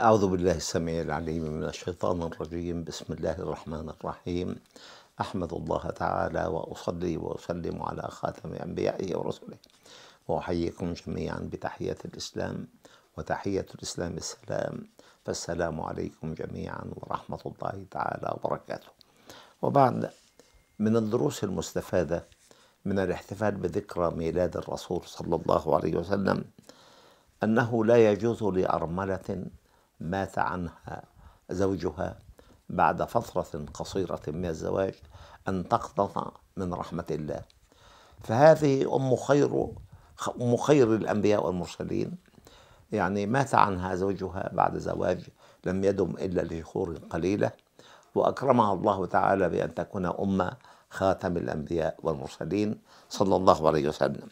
أعوذ بالله السميع العليم من الشيطان الرجيم بسم الله الرحمن الرحيم أحمد الله تعالى وأصلي وأسلم على خاتم أنبيائه ورسله وأحييكم جميعا بتحية الإسلام وتحية الإسلام السلام فالسلام عليكم جميعا ورحمة الله تعالى وبركاته وبعد من الدروس المستفادة من الاحتفال بذكرى ميلاد الرسول صلى الله عليه وسلم أنه لا يجوز لأرملة مات عنها زوجها بعد فترة قصيرة من الزواج أن تقتطع من رحمة الله فهذه أم خير أم خير الأنبياء والمرسلين يعني مات عنها زوجها بعد زواج لم يدم إلا لشهور قليلة وأكرمها الله تعالى بأن تكون أم خاتم الأنبياء والمرسلين صلى الله عليه وسلم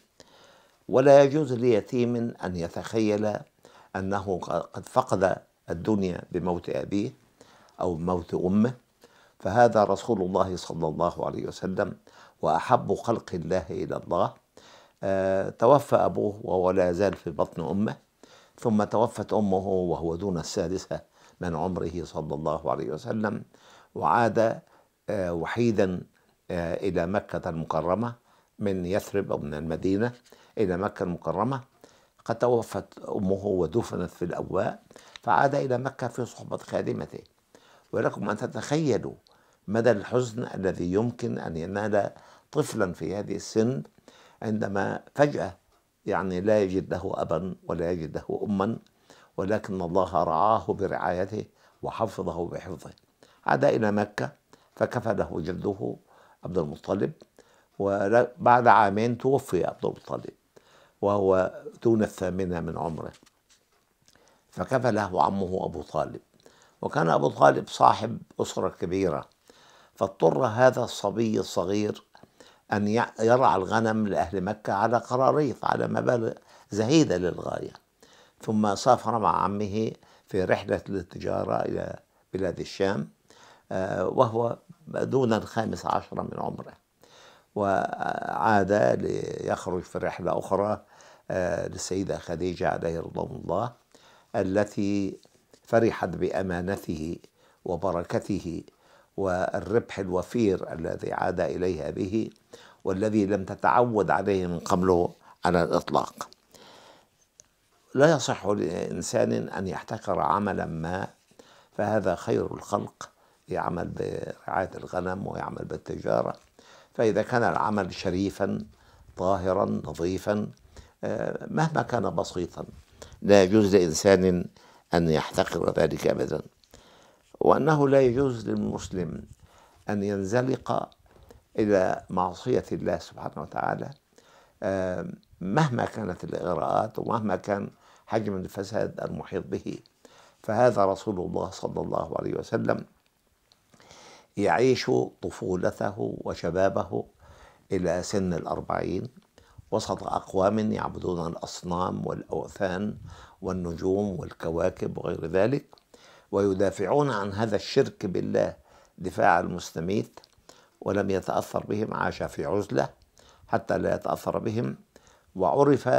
ولا يجوز ليتيم أن يتخيل أنه قد فقد الدنيا بموت أبيه أو بموت أمه فهذا رسول الله صلى الله عليه وسلم وأحب خلق الله إلى الله آه، توفى أبوه وهو لا يزال في بطن أمه ثم توفت أمه وهو دون السادسة من عمره صلى الله عليه وسلم وعاد آه، وحيدا آه، إلى مكة المكرمة من يثرب أو من المدينة إلى مكة المكرمة قد توفت أمه ودفنت في الأبواء فعاد إلى مكة في صحبة خادمته ولكم أن تتخيلوا مدى الحزن الذي يمكن أن ينال طفلا في هذه السن عندما فجأة يعني لا يجد له أبا ولا يجد له أما ولكن الله رعاه برعايته وحفظه بحفظه عاد إلى مكة فكفله جده عبد المطلب وبعد عامين توفي عبد المطلب وهو دون الثامنة من عمره فكفله عمه أبو طالب وكان أبو طالب صاحب أسرة كبيرة فاضطر هذا الصبي الصغير أن يرعى الغنم لأهل مكة على قراريط على مبالغ زهيدة للغاية ثم سافر مع عمه في رحلة للتجارة إلى بلاد الشام آه، وهو دون الخامس عشر من عمره وعاد ليخرج في رحلة أخرى آه، للسيدة خديجة عليه رضوان الله التي فرحت بامانته وبركته والربح الوفير الذي عاد اليها به والذي لم تتعود عليه من قبله على الاطلاق. لا يصح لانسان ان يحتكر عملا ما فهذا خير الخلق يعمل برعايه الغنم ويعمل بالتجاره فاذا كان العمل شريفا طاهرا نظيفا آه، مهما كان بسيطا لا يجوز لإنسان أن يحتقر ذلك أبدا وأنه لا يجوز للمسلم أن ينزلق إلى معصية الله سبحانه وتعالى آه، مهما كانت الإغراءات ومهما كان حجم الفساد المحيط به فهذا رسول الله صلى الله عليه وسلم يعيش طفولته وشبابه إلى سن الأربعين وسط أقوام يعبدون الأصنام والأوثان والنجوم والكواكب وغير ذلك ويدافعون عن هذا الشرك بالله دفاع المستميت ولم يتأثر بهم عاش في عزلة حتى لا يتأثر بهم وعرف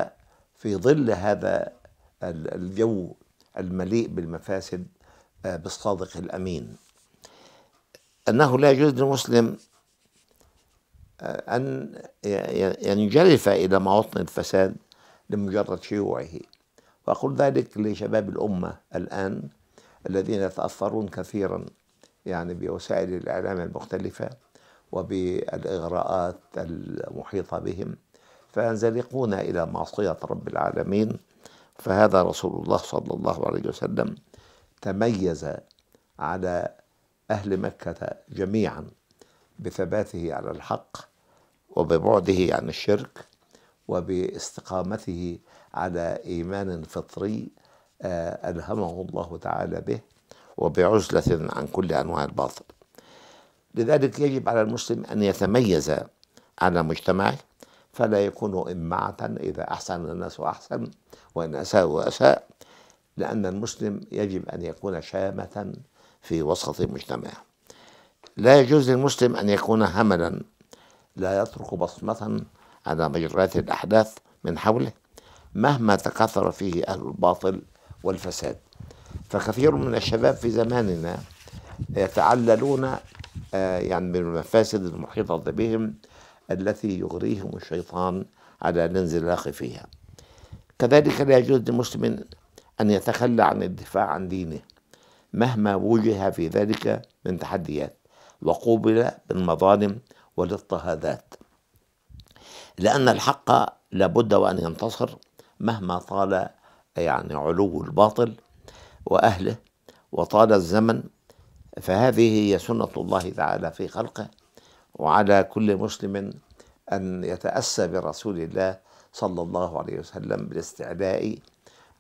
في ظل هذا الجو المليء بالمفاسد آه، بالصادق الأمين أنه لا يجوز لمسلم أن ينجرف إلى مواطن الفساد لمجرد شيوعه وأقول ذلك لشباب الأمة الآن الذين يتأثرون كثيرا يعني بوسائل الإعلام المختلفة وبالإغراءات المحيطة بهم فينزلقون إلى معصية رب العالمين فهذا رسول الله صلى الله عليه وسلم تميز على أهل مكة جميعا بثباته على الحق وببعده عن الشرك وباستقامته على إيمان فطري آه، ألهمه الله تعالى به وبعزلة عن كل أنواع الباطل لذلك يجب على المسلم أن يتميز على مجتمعه فلا يكون إمعة إذا أحسن الناس أحسن وإن أساءوا أساء لأن المسلم يجب أن يكون شامة في وسط مجتمعه لا يجوز للمسلم أن يكون هملا لا يترك بصمة على مجرات الأحداث من حوله مهما تكاثر فيه أهل الباطل والفساد فكثير من الشباب في زماننا يتعللون آه، يعني من المفاسد المحيطة بهم التي يغريهم الشيطان على الانزلاق فيها كذلك لا يجوز لمسلم أن يتخلى عن الدفاع عن دينه مهما وجه في ذلك من تحديات وقوبل بالمظالم وللطهادات لأن الحق لابد وأن ينتصر مهما طال يعني علو الباطل وأهله وطال الزمن فهذه هي سنة الله تعالى في خلقه وعلى كل مسلم أن يتأسى برسول الله صلى الله عليه وسلم بالاستعلاء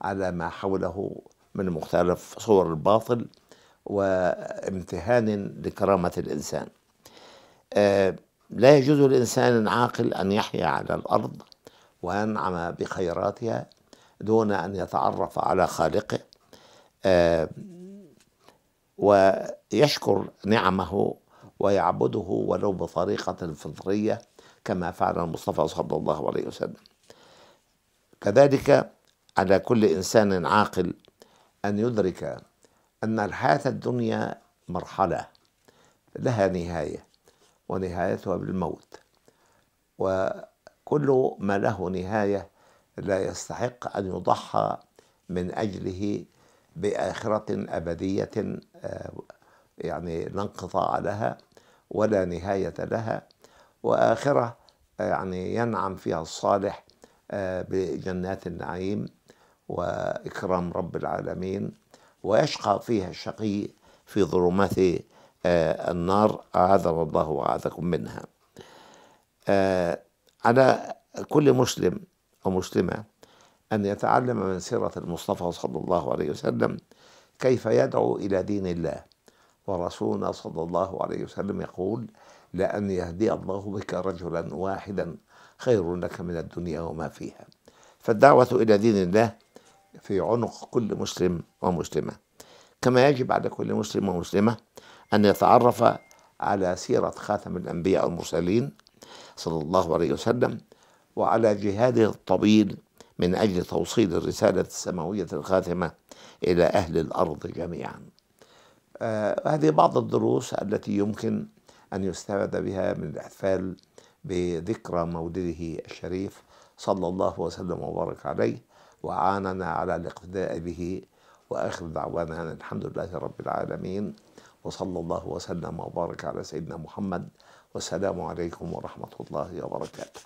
على ما حوله من مختلف صور الباطل وامتهان لكرامة الإنسان. آه، لا يجوز لإنسان عاقل أن يحيا على الأرض وينعم بخيراتها دون أن يتعرف على خالقه آه، ويشكر نعمه ويعبده ولو بطريقة فطرية كما فعل المصطفى صلى الله عليه وسلم كذلك على كل إنسان عاقل أن يدرك أن الحياة الدنيا مرحلة لها نهاية ونهايتها بالموت وكل ما له نهاية لا يستحق أن يضحى من أجله بآخرة أبدية آه، يعني لا انقطاع لها ولا نهاية لها وآخرة آه، يعني ينعم فيها الصالح آه، بجنات النعيم وإكرام رب العالمين ويشقى فيها الشقي في ظلمات آه، النار أعاذنا الله وأعاذكم منها آه، على كل مسلم ومسلمة أن يتعلم من سيرة المصطفى صلى الله عليه وسلم كيف يدعو إلى دين الله ورسولنا صلى الله عليه وسلم يقول لأن يهدي الله بك رجلا واحدا خير لك من الدنيا وما فيها فالدعوة إلى دين الله في عنق كل مسلم ومسلمة كما يجب على كل مسلم ومسلمة أن يتعرف على سيرة خاتم الأنبياء والمرسلين صلى الله عليه وسلم وعلى جهاده الطويل من أجل توصيل الرسالة السماوية الخاتمة إلى أهل الأرض جميعا آه هذه بعض الدروس التي يمكن أن يستفاد بها من الاحتفال بذكرى مولده الشريف صلى الله وسلم وبارك عليه وعاننا على الاقتداء به وآخر دعوانا الحمد لله رب العالمين وصلى الله وسلم وبارك على سيدنا محمد والسلام عليكم ورحمة الله وبركاته